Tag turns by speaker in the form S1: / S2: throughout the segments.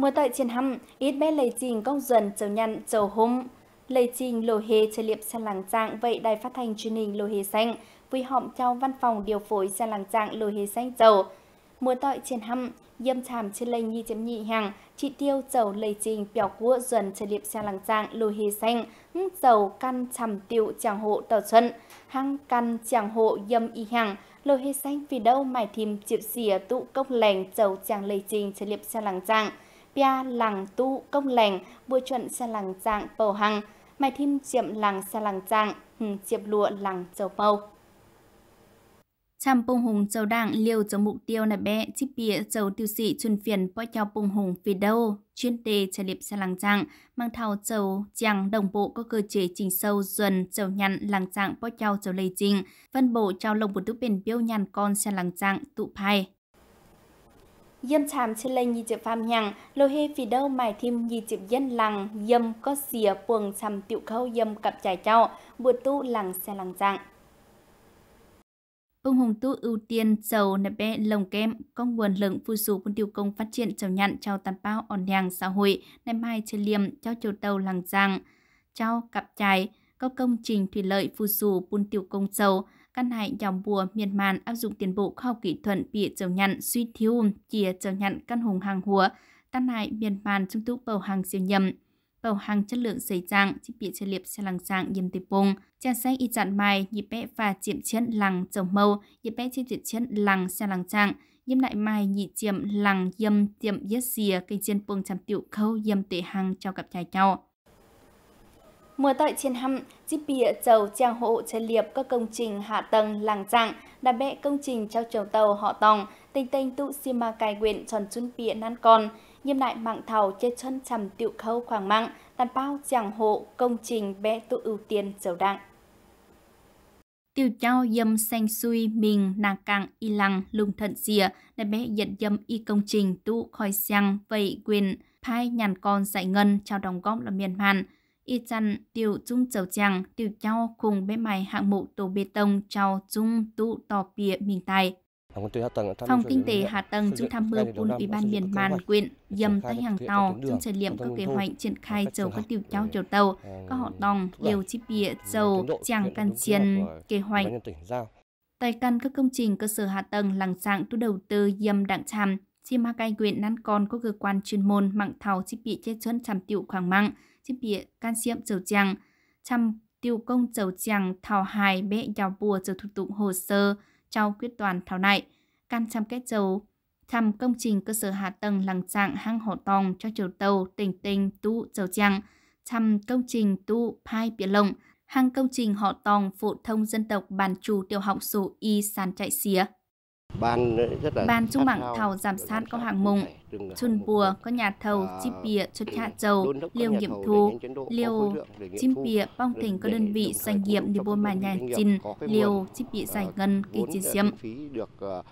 S1: mưa tại trên hăm, ít bé lầy trình công dần châu nhăn châu hôm. Lầy trình lô hề chơi liệp xe làng trạng vậy đài phát thanh truyền hình lô hề xanh vui họm trao văn phòng điều phối xe làng trạng lô hề xanh châu. mưa tại trên hăm, dâm tràm trên lây nhi chấm nhị hàng, chị tiêu châu lầy trình bèo cua dần chơi liệp xe làng trạng lô hề xanh, dầu căn chằm tiêu chàng hộ tàu xuân hăng căn chàng hộ dâm y hàng, lô hề xanh vì đâu mải thìm chịp xỉa tụ cốc lành châu chàng lầy trình chơi liệp xe làng trạng pia làng tu công lèng bùa chuẩn xa làng dạng bầu hằng mai thêm chiệm làng xa làng dạng chiệm lụa làng châu mâu Chăm bông hùng châu đảng liều cho mục tiêu là bé chi bịa châu tiêu sĩ chuyên phiền bó cho bông hùng phía đâu chuyên đề trải liệp xa làng dạng mang thao châu chàng đồng bộ có cơ chế trình sâu dần châu nhăn làng dạng bó cho châu lây trình phân bổ trao lồng một đứa biển biêu nhàn con xa làng dạng tụ phai Dâm chàm trên lây như chịp pham nhằng, lô hê vì đâu mài thêm như chịp dân lằng, dâm có xìa quần chàm tiểu khâu dâm cặp trái cháu, buồn tu lằng xe lằng dạng. Ông Hùng Tu ưu tiên dầu nạp bè lồng kem, công nguồn lượng phù sù quân tiêu công phát triển chào nhận chào tàn bao ổn nhàng xã hội, nay mai trên liềm cho chiều tàu làng giang, trao cặp trái, có công trình thủy lợi phù sù quân tiêu công dầu, căn hại dòng bùa miền màn áp dụng tiến bộ khoa học kỹ thuật bị dầu nhặn suy thiếu chia dầu nhặn căn hùng hàng hùa căn hại miền màn trung tú bầu hàng siêu nhầm bầu hàng chất lượng dày dạng chỉ bị chơi liệp xe làng dạng nhầm tây bùng cha sách y dạn mai nhịp bé và chiếm chiến làng trồng mâu nhịp bé chiếm chiến làng xe làng dạng nhâm lại mai nhị chiếm làng yêm tiệm yết xìa cây trên bùng trăm tiểu khâu yêm tệ hàng cho cặp trai nhau Mưa tại trên hăm, dịp bìa dầu trang hộ chân liệp các công trình hạ tầng làng dạng, đã bẹ công trình trao trầu tàu họ tòng, tinh tinh tụ xì ma cài quyền tròn chun bìa nan con, nghiêm lại mạng thầu chê chân trầm tiệu khâu khoảng mạng, tàn bao trang hộ công trình bẹ tụ ưu tiên dầu đặng. Tiêu chao dâm xanh xui mình nàng cạng y lăng lùng thận dìa, đại bé nhận dâm y công trình tụ khỏi xăng vậy quyền, phai nhàn con dạy ngân trao đóng góp là miền màn, y chăn tiểu chung chầu chàng tiểu nhau cùng bên mày hạng mục tổ bê tông chào chung tụ tỏ bìa mình tài. Phòng Kinh tế Hạ tầng Trung tham mưu quân Ủy ban miền Màn quyện dầm tay hàng tàu trong trải nghiệm có kế hoạch triển khai dầu các tiểu trao chầu tàu, các họ tòng, liều chi bìa, dầu, chàng can chiên, kế hoạch. Tài căn các công trình cơ sở hạ tầng làng dạng tu đầu tư dầm đặng tràm chi ma cai quyện năn con có cơ quan chuyên môn mạng thảo chi bị che chân chàm tiểu khoảng mạng, chiếc bịa can xiêm chầu chàng chăm tiêu công chầu chàng thảo hài bệ nhào bùa chờ thủ tục hồ sơ trao quyết toàn thảo này can chăm kết chầu chăm công trình cơ sở hạ tầng làng trạng hang hổ tòng cho chầu tàu tỉnh tinh tu chầu chàng chăm công trình tu phai biển lộng hang công trình họ tòng phổ thông dân tộc bản chủ tiểu học số y sàn chạy xía Ờ, Ban trung mạng thầu giảm sát có hàng mùng, chun bùa có nhà thầu, chim bìa, chốt hạ dầu, liều nghiệm thu, liều chim bìa, bong tỉnh có đơn vị doanh nghiệp đi buôn mà nhà chinh, liều chim bìa ờ, giải ngân, kỳ chiến xiêm. Ờ,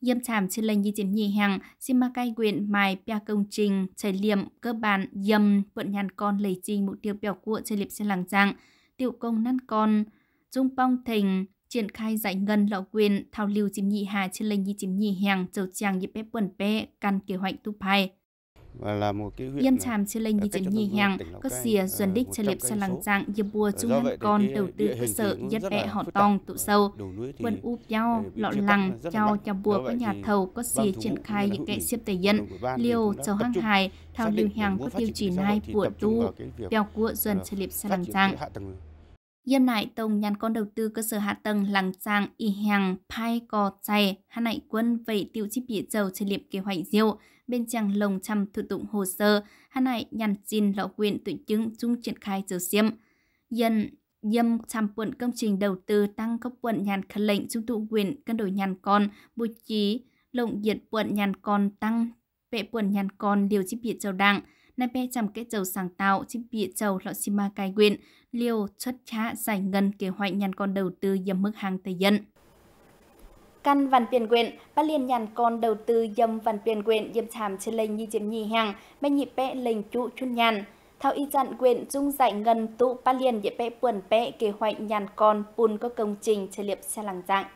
S1: Yêm chảm trên lệnh di chiếm nhị hàng, xin ma cai quyền mài bia công trình, trải liệm, cơ bản, yầm, vận nhàn con lấy trình mục tiêu biểu của trên liệp trên làng giang, tiểu công năn con, dung bong thình, triển khai giải ngân lọ quyền thao lưu chim nhị hà trên lệnh như chim nhị hàng châu trang như bếp quần bê căn kế hoạch tu pai và là một cái huyện Yên Tràm trên lệnh như chấn nhị hàng, có xìa dần à, đích chân liệp sân làng dạng như bùa chung ngăn con đầu tư cơ sở nhất bẹ họ tòng tụ sâu. quần úp nhau, lọ lằng, trao cho bùa có nhà thầu, có xìa triển khai những kệ xếp tầy dân, liều, châu hăng hài, thao lưu hàng có tiêu chỉ nai của tu, đeo của dần chân liệp sân làng dạng. Yêm nại tổng nhàn con đầu tư cơ sở hạ tầng làng trang y hàng pai cò chay hạ nại quân vậy tiêu chi bị dầu trên liệm kế hoạch diệu bên chàng lồng trăm thủ tụng hồ sơ hạ nại nhàn xin lọ quyền tự chứng chung triển khai dầu xiêm dân dâm trăm quận công trình đầu tư tăng cấp quận nhàn khẩn lệnh trung tụ quyền cân đổi nhàn con bố trí lộng diệt quận nhàn con tăng vệ quận nhàn con điều chi biệt dầu đặng nai pe chăm kết dầu sáng tạo chim bị dầu lọ xì ma cai quyện liều chất khá giải ngân kế hoạch nhàn con đầu tư dầm mức hàng tây dân căn văn tiền quyện ba liền nhàn con đầu tư dầm văn tiền quyện dầm thảm trên lệnh như chiến nhì hàng mấy nhịp pẹ lệnh trụ chun nhàn thao y dặn quyện dung dạy ngân tụ ba liền dịp pẹ buồn pẹ kế hoạch nhàn con bùn có công trình trên liệp xe lằng dạng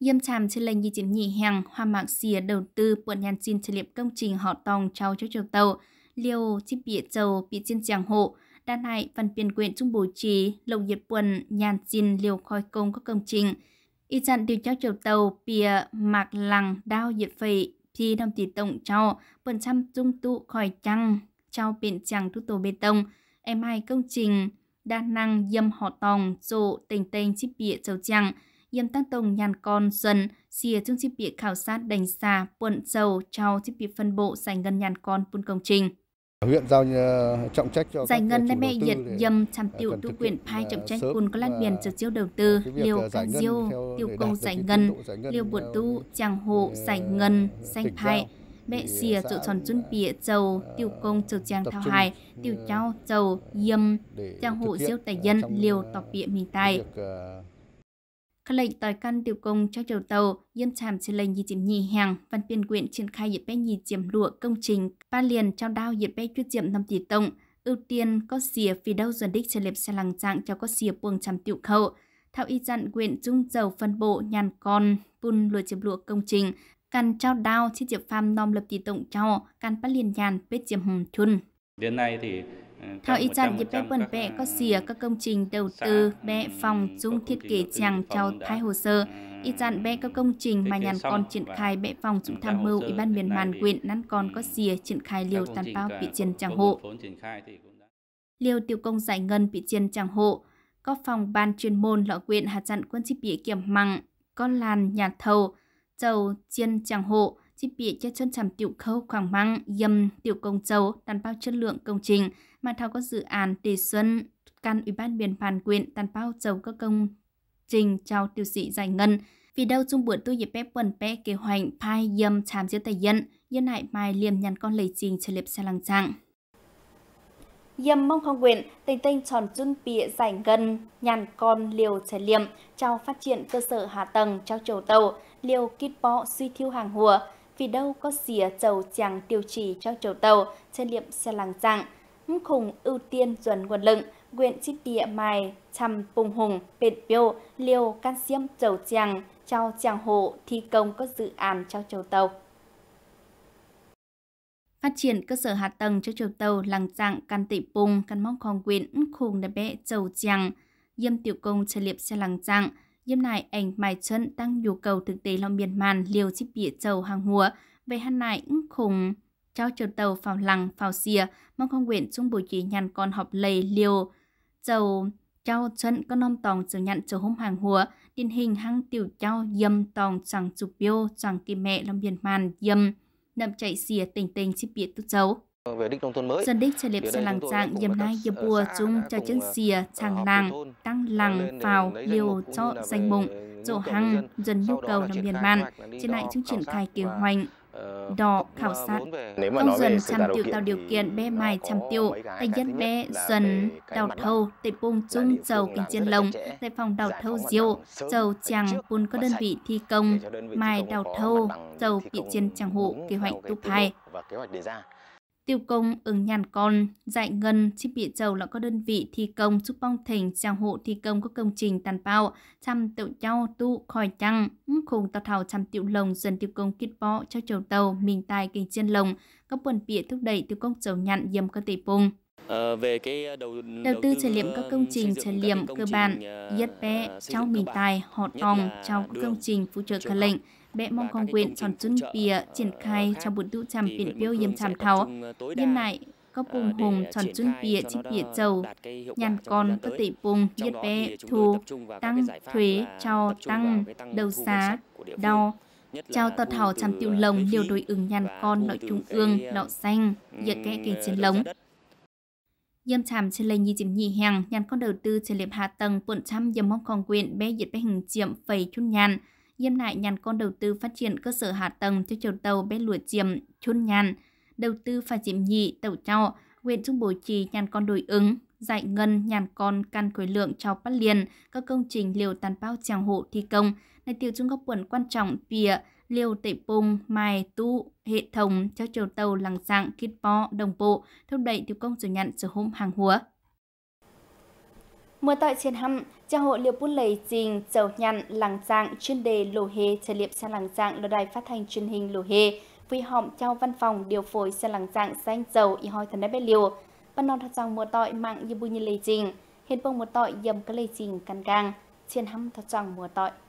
S1: Dâm chàm trên lệnh như chiến nhị hàng, hoa mạng xìa đầu tư bọn nhàn xin trên liệp công trình họ tòng trao cho châu tàu, liều chip bịa châu bị trên giảng hộ, đa này phần biên quyện trung bồi trì, lồng nhiệt quần, nhàn xin liều khói công các công trình. Y chặn điều cho châu tàu, bìa, mạc lằng, đao nhiệt phẩy, thì đồng tỷ tổng cho, phần trăm trung tụ khỏi trăng, trao biển chẳng tu tổ bê tông, em hai công trình, đa năng dâm họ tòng, rộ tình tên chip bịa châu chẳng. Yêm Tăng Tông nhàn con dần xìa chung chi bị khảo sát đánh xa quận dầu trao chi bị phân bộ giải ngân nhàn con buôn công trình. Huyện giao ờ, trọng trách cho giải ngân lên mẹ nhiệt dầm ờ, trăm tiểu tu quyền phai trọng ờ, trách cùng có lan biển trực chiêu đầu tư liều can diêu tiêu công giải ngân liều buồn tu chàng hộ giải ngân xanh phai mẹ xìa dự tròn chuẩn bị dầu tiêu công trực chàng thao hài tiêu trao dầu dâm chàng hộ siêu tài dân liều tọc bịa mình tài các lệnh tỏi căn tiểu công cho chầu tàu, yêm chàm trên lệnh nhì chìm nhì hàng, văn biên quyện triển khai dịp bé nhì chiếm lụa công trình, ba liền trao đao dịp bé chuyên chiếm 5 tỷ tổng, ưu tiên có xìa vì đâu dần đích xe lệp xe làng trạng cho có xìa buông chằm tiểu khẩu. Thảo y dặn quyện trung dầu phân bộ nhàn con, bùn lùa chiếm lụa công trình, căn trao đao chi chiếm pham nom lập tỷ tổng trao, căn bắt liền nhàn bết chiếm hùng chun. Đến nay thì theo ý chặt dịp bé bẩn à, có xìa các công trình đầu tư bệ phòng dung thiết kế chẳng theo thái hồ sơ. Ý dặn bệ các công trình mà nhàn con triển khai bệ phòng cũng tham mưu Ủy ban miền màn quyện nắn con ừ, có xìa triển khai liều tàn bao bị chiến chẳng hộ. Liều tiêu công giải ngân bị chiến chẳng hộ. Có phòng ban chuyên môn lọ quyện hạt dặn quân chi bị kiểm mặng, có làn nhà thầu, chầu chiên chẳng hộ, chỉ bị cho chân chằm tiểu khâu khoảng măng dầm tiểu công châu tàn bao chất lượng công trình mà thao có dự án đề xuân căn ủy ban biển phản quyền tàn bao châu các công trình trao tiêu sĩ giải ngân vì đâu chung buổi tôi dịp bếp quần bé kế hoạch phai dầm chàm giữa tay dân dân hại mai liềm nhằn con lấy trình trở liệp xa lăng trạng Dầm mong không quyền tình tinh tròn dun bịa giải ngân, nhàn con liều trẻ liệm, trao phát triển cơ sở hạ tầng, trao trầu tàu, liều kít bó suy thiêu hàng hùa, vì đâu có xìa chầu chàng tiêu trì cho chầu tàu trên liệm xe làng dạng khùng ưu tiên dần nguồn lực nguyện chi địa mài chăm bùng hùng bệt biêu liều can xiêm chầu chàng cho chàng hộ thi công các dự án cho chầu tàu phát triển cơ sở hạ tầng cho chầu tàu làng dạng căn tị bùng căn mong khong nguyện khùng đà bẽ chầu chàng dâm tiểu công trần liệp xe làng dạng Dâm này ảnh bài chân tăng nhu cầu thực tế lòng miền màn liều chip bịa trầu hàng hùa về hắn này ứng khủng trao chiều tàu phào lăng phào xìa mong không nguyện chung buổi chỉ nhàn con họp lầy liều trầu trao chân con nông tòng chờ nhận chờ hôm hàng hùa điển hình hăng tiểu trao dâm tòng chẳng chụp biêu chẳng kỳ mẹ lòng miền màn dâm nậm chạy xìa tình tình chip bịa tốt dấu Dân vâng, đích cho liệp dân làng dạng dầm nai dầm bùa chung cho chân xìa chàng làng, tăng làng vào liều cho danh mụng, dỗ hăng, dần nhu cầu làm miền màn. Trên lại chúng triển khai kế hoạch ờ, đò khảo sát tông dần chăm tiêu tạo điều kiện bé mài chăm tiêu tại dân bé dần đào thâu tại bùng chung dầu kinh chiên lồng tại phòng đào thâu diệu dầu chàng buôn có đơn vị thi công mài đào thâu dầu bị chiên chàng hộ kế hoạch tu hai tiêu công ứng nhàn con, dạy ngân, chip bị dầu là có đơn vị thi công giúp bong thỉnh trang hộ thi công các công trình tàn bao, chăm tự nhau tụ khỏi chăng, khùng tàu thảo chăm tiệu lồng dần tiêu công kết bó cho chầu tàu, mình tài kinh trên lồng, các buồn bịa thúc đẩy tiêu công dầu nhặn dầm cơ tỷ bùng. À, ờ, về cái ờ, đầu, đầu, tư trải nghiệm các công trình trải nghiệm cơ bản, ờ, yết bé, trao mình tài, họ tòng, trao các công trình phụ trợ cả lệnh, bẽ mong con quyện chọn chuẩn bị triển khai ờ, trong buổi tiêu chăm biển biêu yếm chăm tháo. Nhân này, có vùng hùng chọn chuẩn bị chi tiết dầu, nhàn con có tỷ vùng nhiệt bé thu, tăng, thuế, cho, tăng, đầu xá, đo, chào tờ thảo chăm tiêu ờ, lồng liều đối ứng nhàn con loại trung ương, lọ ờ, xanh, nhiệt ừ, kẽ kỳ chiến lống. Dâm chạm trên lây như chiếm nhị hàng, nhàn con đầu tư trên liệp hạ tầng buồn trăm dâm mong con quyền bé diệt bé hình chiệm phẩy chút nhàn, Diêm Lại nhàn con đầu tư phát triển cơ sở hạ tầng cho chiều tàu bên lụa chiềm, chôn nhàn, đầu tư phải diệm nhị, tàu cho huyện Trung Bố Trì nhàn con đối ứng, giải ngân nhàn con căn khối lượng cho bắt liền các công trình liều tàn bao tràng hộ thi công, này tiêu trung góp quần quan trọng phía liều tệ bùng, mài, tu, hệ thống cho chiều tàu lằng dạng, kít po, đồng bộ, thúc đẩy tiêu công rồi nhận sở hôm hàng hóa Mưa tại trên hăm, trang hội liều bút lầy trình chầu nhăn, làng dạng, chuyên đề lồ hề, trở liệp sang làng dạng là đài phát thanh truyền hình lồ hề, vì họm trao văn phòng điều phối sang làng dạng xanh dầu y hoi thần đá bé liều. Văn non thật dòng mùa tội mạng như bùi như lầy trình hiện bông mùa tội dầm cái lầy trình căn gang, trên hăm thật dòng mùa tội.